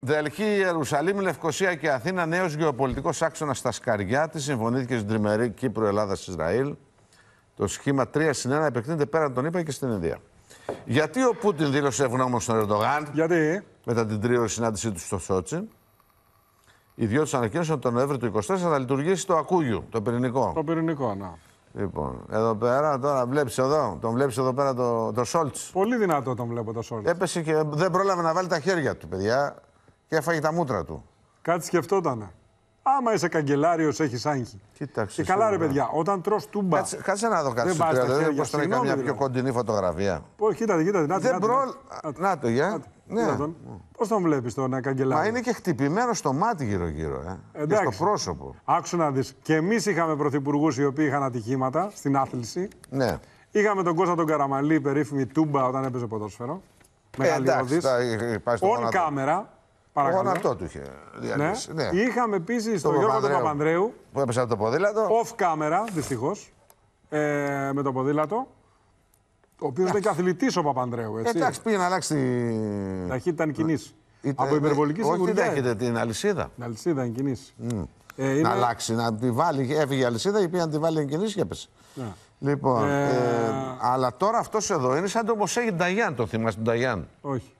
Δελχή, Ιερουσαλήμ, Λευκοσία και Αθήνα, νέος γεωπολιτικός άξονας στα σκαριά της. Συμφωνήθηκε στην τριμερή Κύπρο, Ελλάδα, Ισραήλ. Το σχήμα 3 συν 1 επεκτείνεται πέραν τον ΗΠΑ και στην Ινδία. Γιατί ο Πούτιν δήλωσε ευγνώμων στον Ερντογάν. Γιατί. Μετά την τρίωρη συνάντησή του στο Σότσι. Οι δυο τους ανακοίνωσαν τον Νοέμβριο του 2024 να λειτουργήσει το Ακούγιο, το πυρηνικό. Το πυρηνικό, ναι. Λοιπόν, εδώ πέρα τώρα βλέπεις εδώ, τον βλέπεις εδώ πέρα το, το Σόλτ. Πολύ δυνατό τον βλέπω το Σόλτ. Έπεσε και δεν πρόλαβε να βάλει τα χέρια του, παιδιά και έφαγε τα μούτρα του. Κάτι σκεφτότανε. Άμα είσαι καγκελάριος, έχεις άγχη. Κοίταξε. Και καλά, ρε παιδιά, όταν τρώ τούμπα. Κάτσε, κάτσε να δω κάτι σου Δεν μπορεί να καμιά πιο κοντινή φωτογραφία. Πώ, κοίτατε, κοίτατε. Να, δεν προ... να Ναι. Πώς τον βλέπεις τον καγκελάριο. Μα είναι και χτυπημένο στο μάτι γύρω-γύρω. Ε. Και στο πρόσωπο. Άξου να δεις. Και εμείς είχαμε πρωθυπουργούς οι οποίοι είχαν ατυχήματα στην άθληση. Ναι. Είχαμε τον Κώστα τον Καραμαλή, περίφημη τούμπα όταν έπαιζε ποδόσφαιρο. Μεγάλη οδή. Όλη κάμερα, Παρακαλώ. αυτό του είχε διαλύσει. Ναι. ναι. Είχαμε επίσης τον Γιώργο τον Παπανδρέου. Που έπεσε από το ποδήλατο. Off camera, δυστυχώς. Ε, με το ποδήλατο. Ο οποίος ήταν και αθλητής ο Παπανδρέου. Έτσι. Εντάξει, πήγε να αλλάξει. Ταχύτητα είναι κινήσει. Από υπερβολική σιγουριά. Όχι, έχετε την αλυσίδα. Την αλυσίδα είναι κινήσει. Mm. Ε, είναι... Να αλλάξει, να τη βάλει. Έφυγε η αλυσίδα, η οποία να τη βάλει κοινή και έπεσε. Yeah. Ναι. Λοιπόν, ε... Ε, αλλά τώρα αυτός εδώ είναι σαν το Μωσέγιν Νταγιάν, το θυμάσαι τον Νταγιάν. Όχι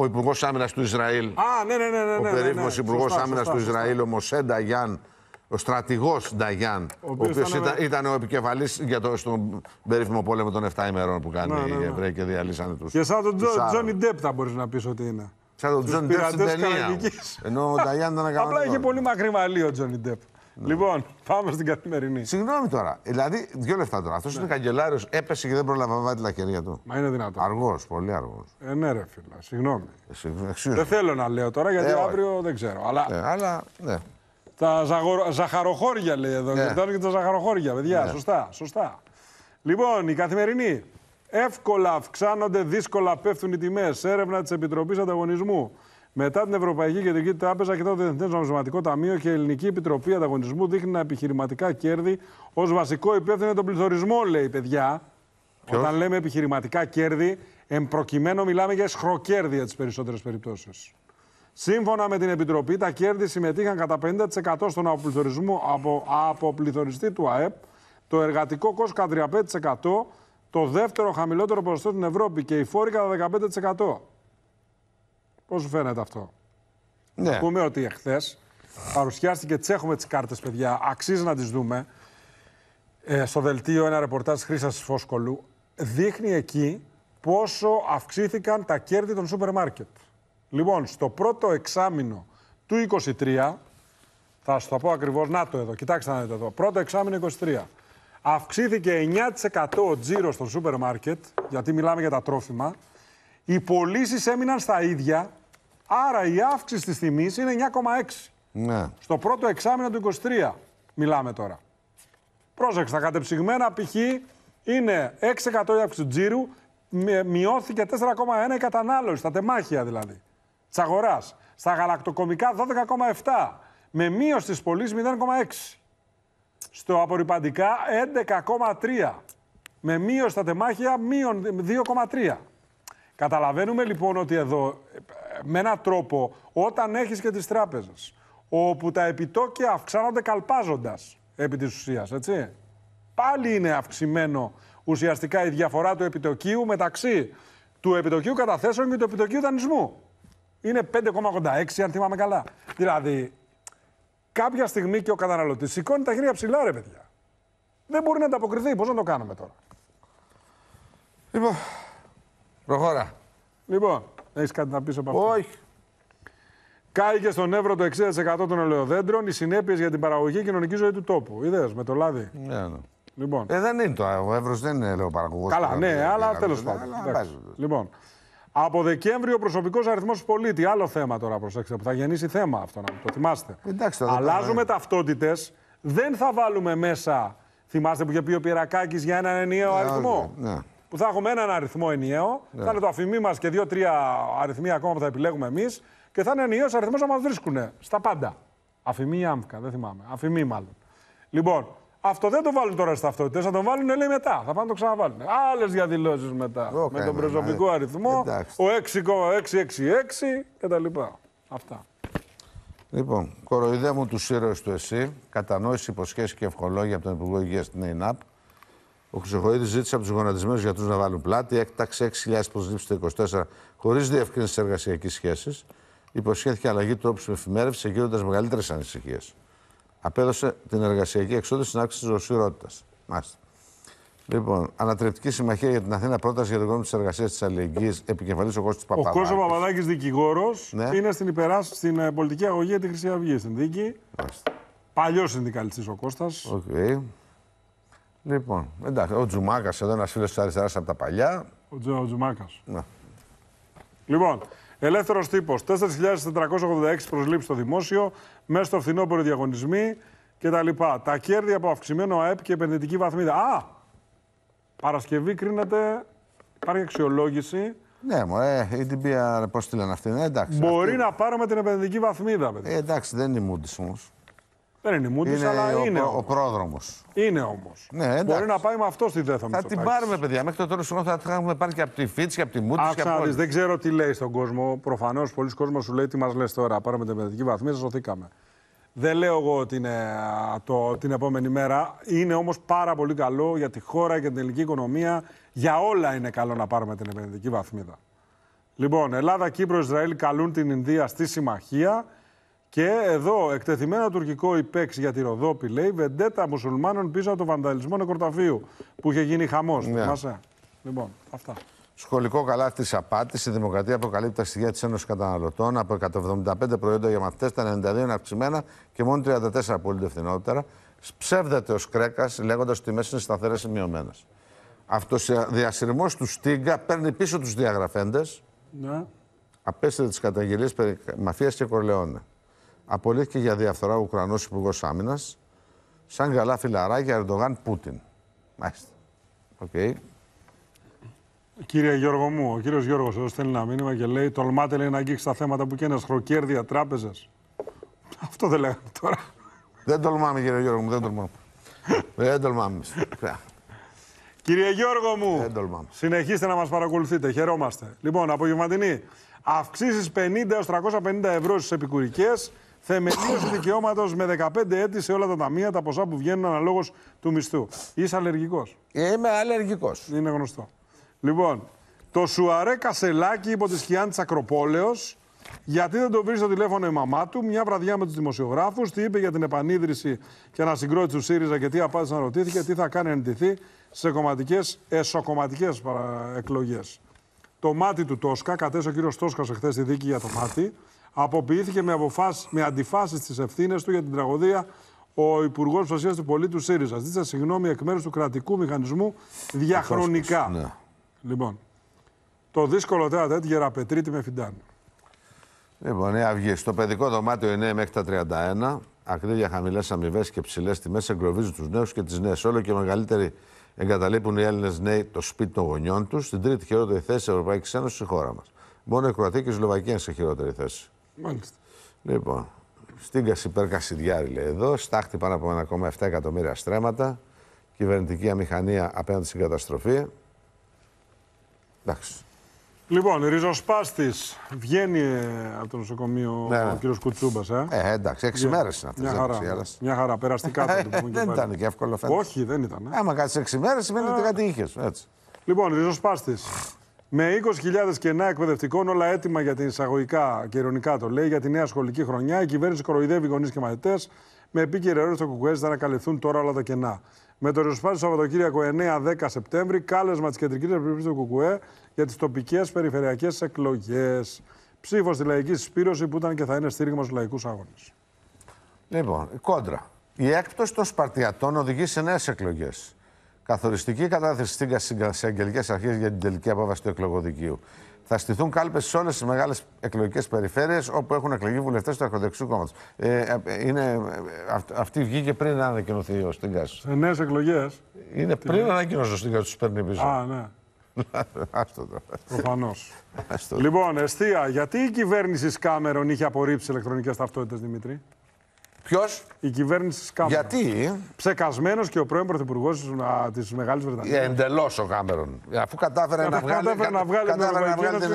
ο Υπουργός Άμυνας του Ισραήλ. Α, ναι, ναι, ναι. ναι ο ναι, περίφημος ναι. Υπουργός Άμυνα του Ισραήλ, ο Μωσέ Νταγιάν, ο στρατηγός Νταγιάν, ο οποίο ήταν, ήταν, ο επικεφαλής για το, στον περίφημο πόλεμο των 7 ημερών που κάνει ναι, ναι οι Εβραίοι και διαλύσανε τους. Και σαν τον Τζόνι Ντέπ θα μπορείς να πεις ότι είναι. Σαν τον Τζόνι Ντέπ στην ταινία. Ενώ ο Νταγιάν ήταν Απλά είχε πολύ μακρύ ο Τζόνι Ντέπ. Ναι. Λοιπόν, πάμε στην καθημερινή. Συγγνώμη τώρα. Δηλαδή, δύο λεφτά τώρα. Αυτός ναι. είναι καγκελάριος, έπεσε και δεν προλαβαίνει τα χέρια του. Μα είναι δυνατό. Αργός, πολύ αργός. Ε, ναι, ρε φίλα, συγγνώμη. Ε, δεν θέλω να λέω τώρα γιατί ε, αύριο δεν ξέρω. Αλλά. Ε, αλλά ναι. Τα ζαγορο... ζαχαροχώρια λέει εδώ. Ναι. και τα ζαχαροχώρια, παιδιά. Ναι. Σωστά, σωστά. Λοιπόν, η καθημερινή. Εύκολα αυξάνονται, δύσκολα πέφτουν οι τιμές. Έρευνα της Επιτροπής Ανταγωνισμού. Μετά την Ευρωπαϊκή Κεντρική Τράπεζα και το Διεθνέ Νομισματικό Ταμείο και η Ελληνική Επιτροπή Ανταγωνισμού να επιχειρηματικά κέρδη ως βασικό υπεύθυνο τον πληθωρισμό, λέει παιδιά. Όταν λέμε επιχειρηματικά κέρδη, εν προκειμένου μιλάμε για σχροκέρδη τις περισσότερες περιπτώσεις. Σύμφωνα με την Επιτροπή, τα κέρδη συμμετείχαν κατά 50% στον αποπληθωρισμό από αποπληθωριστή του ΑΕΠ, το εργατικό κόστος κατά 35%, το δεύτερο χαμηλότερο ποσοστό στην Ευρώπη και οι φόροι κατά 15%. Πώς σου φαίνεται αυτό. Ναι. Να πούμε ότι εχθές παρουσιάστηκε τι έχουμε τις κάρτες, παιδιά. Αξίζει να τις δούμε. Ε, στο δελτίο ένα ρεπορτάζ Χρήσα Φόσκολου δείχνει εκεί πόσο αυξήθηκαν τα κέρδη των σούπερ μάρκετ. Λοιπόν, στο πρώτο εξάμεινο του 23, θα σου το πω ακριβώς, να το εδώ, κοιτάξτε να δείτε εδώ. Πρώτο εξάμεινο 23. Αυξήθηκε 9% ο τζίρος στο σούπερ μάρκετ, γιατί μιλάμε για τα τρόφιμα. Οι πωλήσεις έμειναν στα ίδια, Άρα η αύξηση της τιμής είναι 9,6. Ναι. Στο πρώτο εξάμεινο του 23 μιλάμε τώρα. Πρόσεξε, τα κατεψυγμένα π.χ. είναι 6% η αύξηση του τζίρου, μειώθηκε 4,1 η κατανάλωση, στα τεμάχια δηλαδή, της αγοράς. Στα γαλακτοκομικά 12,7, με μείωση της πωλής 0,6. Στο απορριπαντικά 11,3, με μείωση στα τεμάχια 2,3. Καταλαβαίνουμε λοιπόν ότι εδώ με έναν τρόπο όταν έχεις και τις τράπεζες όπου τα επιτόκια αυξάνονται καλπάζοντας επί της ουσίας, έτσι. Πάλι είναι αυξημένο ουσιαστικά η διαφορά του επιτοκίου μεταξύ του επιτοκίου καταθέσεων και του επιτοκίου δανεισμού. Είναι 5,86 αν θυμάμαι καλά. Δηλαδή, κάποια στιγμή και ο καταναλωτής σηκώνει τα χέρια ψηλά ρε παιδιά. Δεν μπορεί να ανταποκριθεί. Πώς να το κάνουμε τώρα. Λοιπόν, προχώρα. Λοιπόν, έχεις κάτι να πεις από αυτό. Όχι. Κάηκες στον Εύρο το 60% των ελαιοδέντρων οι συνέπειες για την παραγωγή κοινωνικής ζωής του τόπου. Είδες με το λάδι. Ναι, ναι. Λοιπόν. Ε, δεν είναι το. Ο Εύρος δεν είναι ελαιοπαραγωγό. Καλά, ναι, αλλά ναι, ναι, τέλος ναι, πάντων. Λοιπόν. Από Δεκέμβριο ο προσωπικός αριθμός πολίτη. Άλλο θέμα τώρα, προσέξτε, που θα γεννήσει θέμα αυτό, να το θυμάστε. Εντάξει, Αλλάζουμε ταυτότητες. Δεν θα βάλουμε μέσα. Θυμάστε που είχε πει ο Πυρακάκης για έναν ενιαίο αριθμό. Ναι που θα έχουμε έναν αριθμό ενιαίο. Ναι. Θα είναι το αφημί μας και δύο-τρία αριθμοί ακόμα που θα επιλέγουμε εμείς. Και θα είναι ενιαίος αριθμός να μας βρίσκουν στα πάντα. Αφημί ή άμφικα, δεν θυμάμαι. Αφημί μάλλον. Λοιπόν, αυτό δεν το βάλουν τώρα στι ταυτότητε, θα το βάλουν λέει μετά. Θα πάνε το ξαναβάλουν. Άλλες διαδηλώσεις μετά. με τον προσωπικό ναι. αριθμό, Εντάξει. ο 666 κτλ. Αυτά. Λοιπόν, κοροϊδεύουν τους ήρωες του ΕΣΥ. Κατανόηση, υποσχέσεις και ευχολόγια από τον Υπουργό Υγείας στην ΕΙΝΑΠ. Ο Χρυσοχοίδης ζήτησε από τους γονατισμένους γιατρούς να βάλουν πλάτη, έκταξε 6.000 προσλήψεις το 24 χωρίς διευκρίνηση της εργασιακής σχέσης. Υποσχέθηκε αλλαγή τρόπου εφημέρευση, εγγύοντα μεγαλύτερες ανησυχίες. Απέδωσε την εργασιακή εξόδηση στην αύξηση της δοσιρότητα. Μάλιστα. Λοιπόν, Ανατρεπτική Συμμαχία για την Αθήνα, πρόταση για τον κόμμα της εργασίας της αλληλεγγύης, επικεφαλής ο Κώστας Παπαδάκη. Ο Κώστα Παπαδάκης, δικηγόρος, ναι. είναι στην, υπεράσ... στην ε, πολιτική αγωγή για τη Χρυσή Αυγή στην δίκη. Παλιός συνδικαλιστής ο Κώστας. Okay. Λοιπόν, εντάξει, ο Τζουμάκας εδώ, ένας φίλος της αριστεράς από τα παλιά. Ο, Τζουμάκας. Ναι. Λοιπόν, ελεύθερος τύπος. 4.486 προσλήψεις στο δημόσιο, μέσα στο φθινόπωρο διαγωνισμοί κτλ. Τα, τα κέρδη από αυξημένο ΑΕΠ και επενδυτική βαθμίδα. Α! Παρασκευή κρίνεται. Υπάρχει αξιολόγηση. Ναι, μου, ε, η την πώς τη λένε αυτή. Ναι, εντάξει, Μπορεί να πάρουμε την επενδυτική βαθμίδα, παιδί. Ε, εντάξει, δεν είναι η Moody's είναι αλλά είναι. Ο, ο πρόδρομος. Είναι όμως. Ναι, Μπορεί να πάει με αυτό στη δέθα Θα την πάρουμε, παιδιά. Μέχρι το τέλος του θα την έχουμε πάρει και από τη Φίτση και από τη Μούτι. Άξαρι, δεν ξέρω τι λέει στον κόσμο. Προφανώς πολλοί κόσμοι σου λέει τι μας λες τώρα. Πάρουμε την επενδυτική βαθμίδα, σωθήκαμε. Δεν λέω εγώ την, το, την επόμενη μέρα. Είναι όμως πάρα πολύ καλό για τη χώρα, για την ελληνική οικονομία. Για όλα είναι καλό να πάρουμε την επενδυτική βαθμίδα. Λοιπόν, Ελλάδα, Κύπρο, Ισραήλ καλούν την Ινδία στη συμμαχία. Και εδώ, εκτεθειμένο τουρκικό υπέξ e για τη Ροδόπη, λέει βεντέτα μουσουλμάνων πίσω από το βανταλισμό νεκροταφείου που είχε γίνει χαμός. Yeah. Ναι. Λοιπόν, αυτά. Σχολικό καλάθι της απάτης. Η Δημοκρατία αποκαλύπτει τα στοιχεία της Ένωσης Καταναλωτών από 175 προϊόντα για μαθητές, τα 92 είναι αυξημένα και μόνο 34 απολύτω φθηνότερα. Ψεύδεται ως Κρέκας λέγοντας ότι οι τιμέ είναι σταθερέ ή μειωμένε. Αυτό διασυρμό του Στίγκα παίρνει πίσω τους διαγραφέντες. Ναι. τις καταγγελίες περί μαφίας και απολύθηκε για διαφθορά ο Ουκρανός Υπουργός Άμυνας, σαν καλά για Ερντογάν Πούτιν. Μάλιστα. Οκ. Κύριε Γιώργο μου, ο κύριος Γιώργος εδώ στέλνει ένα μήνυμα και λέει «Τολμάτε λέει, να αγγίξει τα θέματα που και σχροκέρδια χροκέρδια τράπεζας». Αυτό δεν λέγαμε τώρα. Δεν τολμάμε κύριε Γιώργο μου, δεν τολμάμε. δεν τολμάμε. κύριε Γιώργο μου, συνεχίστε να μας παρακολουθείτε, χαιρόμαστε. Λοιπόν, απογευματινή, αυξήσεις 50 έως 350 ευρώ στις επικουρικές θεμελίωση δικαιώματος με 15 έτη σε όλα τα ταμεία, τα ποσά που βγαίνουν αναλόγως του μισθού. Είσαι αλλεργικός. Είμαι αλλεργικός. Είναι γνωστό. Λοιπόν, το Σουαρέ Κασελάκι υπό τη σκιά της Ακροπόλεως. Γιατί δεν το βρει στο τηλέφωνο η μαμά του, μια βραδιά με τους δημοσιογράφους, τι είπε για την επανίδρυση και ανασυγκρότηση του ΣΥΡΙΖΑ και τι απάντησε να ρωτήθηκε, τι θα κάνει να εντυθεί σε κομματικές, εσωκομματικές εκλογέ. Το μάτι του Τόσκα, κατέσαι ο κύριος Τόσκας εχθές στη δίκη για το μάτι αποποιήθηκε με, αντιφάσει με αντιφάσεις στις ευθύνες του για την τραγωδία ο Υπουργός Προστασίας του Πολίτου ΣΥΡΙΖΑ. Ζήτησα συγγνώμη εκ μέρους του κρατικού μηχανισμού διαχρονικά. Ναι. Λοιπόν, το δύσκολο τέταρτο γεραπετρίτη με φιντάν. Λοιπόν, η Αυγή, στο παιδικό δωμάτιο 9 μέχρι τα 31, ακρίβεια χαμηλές αμοιβές και ψηλές τιμές εγκλωβίζουν τους νέους και τις νέες. Όλο και μεγαλύτεροι εγκαταλείπουν οι Έλληνες νέοι το σπίτι των γονιών τους, στην τρίτη χειρότερη θέση τη Ευρωπαϊκής Ένωσης στη χώρα μας. Μόνο η Κροατία και η Σλοβακία είναι σε χειρότερη θέση. Μάλιστα. Λοιπόν, στην Κασιδιάρη λέει εδώ, στάχτη πάνω από 1,7 εκατομμύρια στρέμματα, κυβερνητική αμηχανία απέναντι στην καταστροφή. Εντάξει. Λοιπόν, ριζοσπάστης βγαίνει ε, από το νοσοκομείο ναι, ο ναι. κ. Κουτσούμπας. Ε. ε, εντάξει, έξι yeah. μέρες είναι αυτές. Μια, χαρά, μια χαρά, περαστικά θα ε, το πούμε Δεν ήταν και εύκολο φαίνεται. Όχι, δεν ήταν. Ε. Άμα κάτσεις έξι μέρες σημαίνει ότι ε. κάτι είχες. Λοιπόν, ριζοσπάστης. Με 20.000 κενά εκπαιδευτικών, όλα έτοιμα για την εισαγωγικά και ειρωνικά το λέει, για τη νέα σχολική χρονιά, η κυβέρνηση κοροϊδεύει γονείς και μαθητές. Με επίκαιρη ερώτηση στο Κουκουέζι να ανακαλυφθούν τώρα όλα τα κενά. Με το ριζοσπάτι Σαββατοκύριακο 9-10 Σεπτέμβρη, κάλεσμα της Κεντρικής Επιτροπή του ΚΚΕ για τις τοπικές περιφερειακές εκλογές. Ψήφος στη λαϊκή συσπήρωση που ήταν και θα είναι στήριγμα στους λαϊκούς αγώνες. Λοιπόν, κόντρα. Η έκπτωση των Σπαρτιατών οδηγεί σε νέες εκλογές. Καθοριστική κατάθεση στην αγγελικές αρχές για την τελική απόφαση του εκλογοδικείου. Θα στηθούν κάλπες σε όλες τις μεγάλες εκλογικές περιφέρειες όπου έχουν εκλεγεί βουλευτές του ακροδεξιού κόμματος. Ε, ε, ε αυτή βγήκε πριν να ανακοινωθεί ο Στίγκα. Σε νέες εκλογές. Είναι πριν να ανακοινωθεί ο Στίγκα, τους παίρνει πίσω. Α, ναι. Άστο το. Προφανώ. λοιπόν, Εστία, γιατί η κυβέρνηση Κάμερον είχε απορρίψει ηλεκτρονικές ταυτότητες, Δημήτρη. Ποιος? Η κυβέρνηση της Κάμερον. Γιατί? Ψεκασμένος και ο πρώην πρωθυπουργός της Μεγάλης Βρετανίας. Ε, Εντελώς ο Κάμερον. Αφού κατάφερε να, βγάλει, την,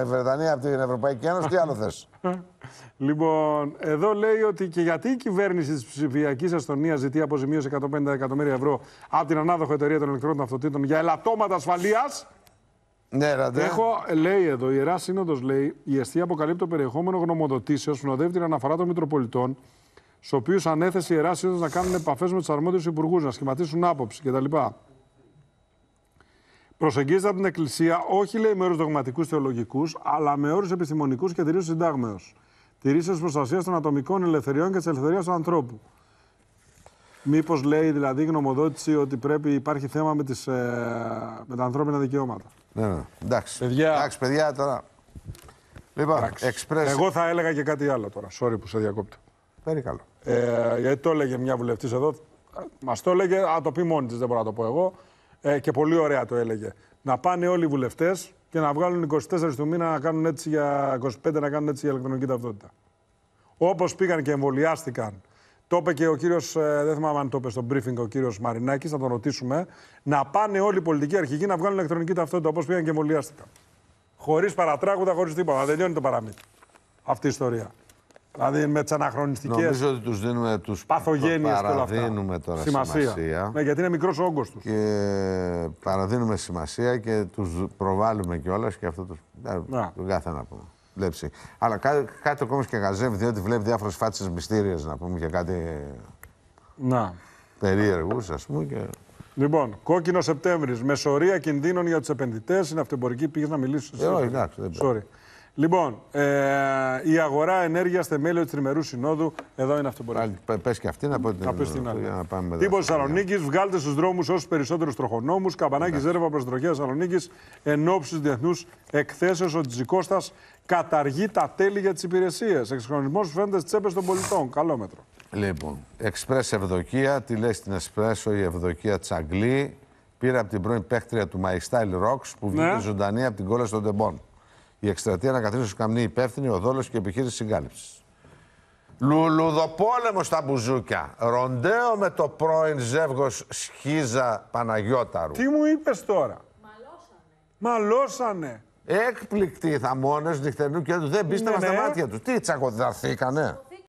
ε, Βρετανία από την Ευρωπαϊκή Ένωση, τι άλλο θες. Λοιπόν, εδώ λέει ότι και γιατί η κυβέρνηση της ψηφιακής Αστονία ζητεί αποζημίωση 150 εκατομμύρια ευρώ από την ανάδοχο εταιρεία των ηλεκτρών αυτοτήτων για ελαττώματα ασφαλείας. Ναι, ραντε. Έχω, λέει εδώ, η Ιερά Σύνοδος λέει: Η αιστεία αποκαλύπτει το περιεχόμενο γνωμοδοτήσεως που την αναφορά των Μητροπολιτών στους οποίους ανέθεσε η Ιερά να κάνουν επαφές με τους αρμόδιους υπουργούς, να σχηματίσουν άποψη κτλ. Προσεγγίζεται από την Εκκλησία όχι λέει με όρους δογματικούς θεολογικούς, αλλά με όρους επιστημονικούς και τηρήσεω συντάγμεω. Τηρήσεω προστασίας των ατομικών ελευθεριών και της ελευθερίας του ανθρώπου. Μήπως λέει δηλαδή η γνωμοδότηση ότι πρέπει, υπάρχει θέμα με, τις, ε, τα ανθρώπινα δικαιώματα. Ναι, ναι. Εντάξει. Παιδιά. Εντάξει, παιδιά τώρα. Λοιπόν, Εγώ θα έλεγα και κάτι άλλο τώρα. Sorry που σε διακόπτω. Περίκαλο. Ε, γιατί το έλεγε μια βουλευτής εδώ, μας το έλεγε, α το πει μόνη της, δεν μπορώ να το πω εγώ. Ε, και πολύ ωραία το έλεγε. Να πάνε όλοι οι βουλευτές και να βγάλουν 24 του μήνα να κάνουν έτσι για 25 να κάνουν έτσι για ηλεκτρονική ταυτότητα. Όπως πήγαν και εμβολιάστηκαν. Το είπε και ο κύριος, ε, δεν θυμάμαι αν το είπε στο briefing ο κύριος Μαρινάκης, θα τον ρωτήσουμε. Να πάνε όλοι οι πολιτικοί αρχηγοί να βγάλουν ηλεκτρονική ταυτότητα όπως πήγαν και εμβολιάστηκαν. Χωρίς παρατράγουδα, χωρίς τίποτα. Δεν τελειώνει το παραμύθι. Αυτή η ιστορία. Δηλαδή με τις αναχρονιστικές. Νομίζω ότι τους δίνουμε τους παθογένειες και όλα αυτά. τώρα σημασία. σημασία. Ναι, γιατί είναι μικρός όγκος τους. Και παραδίνουμε σημασία και τους προβάλλουμε κιόλας και αυτό το Ναι. ναι. κάθε να πούμε. Αλλά κά, κάτι ακόμα και γαζεύει, διότι βλέπει διάφορες φάτσες μυστήριες να πούμε και κάτι. Να. Περίεργους, ας πούμε. Και... Λοιπόν, κόκκινο Σεπτέμβρης. Μεσορία κινδύνων για τους επενδυτές. Είναι αυτεμπορική. Πήγες να μιλήσεις. Ε, όχι, εντάξει, Λοιπόν, ε, η αγορά ενέργειας θεμέλιο της τριμερούς συνόδου. Εδώ είναι αυτό που μπορεί. Πε και αυτή να πω την άλλη. Τύπο Θεσσαλονίκης, βγάλτε στους δρόμους όσους περισσότερους τροχονόμους. Καμπανάκι Ζέρβα Προστροχία Θεσσαλονίκης, εν ώψη του διεθνούς εκθέσεως, ο Τζικώστας καταργεί τα τέλη για τις υπηρεσίες. Εξυγχρονισμός φαίνεται στις τσέπες των πολιτών. Καλό μέτρο. Λοιπόν, Εξπρέ Ευδοκία, τη λέει στην Εσπρέσο η Ευδοκία Τσαγκλή. Πήρα από την πρώην παίχτρια του My Style Rocks που βγήκε ναι. ζωντανή από την κόλαση των Τεμπών. Η εκστρατεία να του Καμνή υπεύθυνη, ο δόλο και η επιχείρηση συγκάλυψης. Λουλουδοπόλεμο στα μπουζούκια. Ροντέο με το πρώην ζεύγος Σχίζα Παναγιώταρου. Τι μου είπες τώρα. Μαλώσανε. Μαλώσανε. Έκπληκτοι οι θαμώνες νυχτερινού κέντρου δεν πίστευαν ναι, στα ναι. μάτια τους. Τι τσακωδαθήκανε.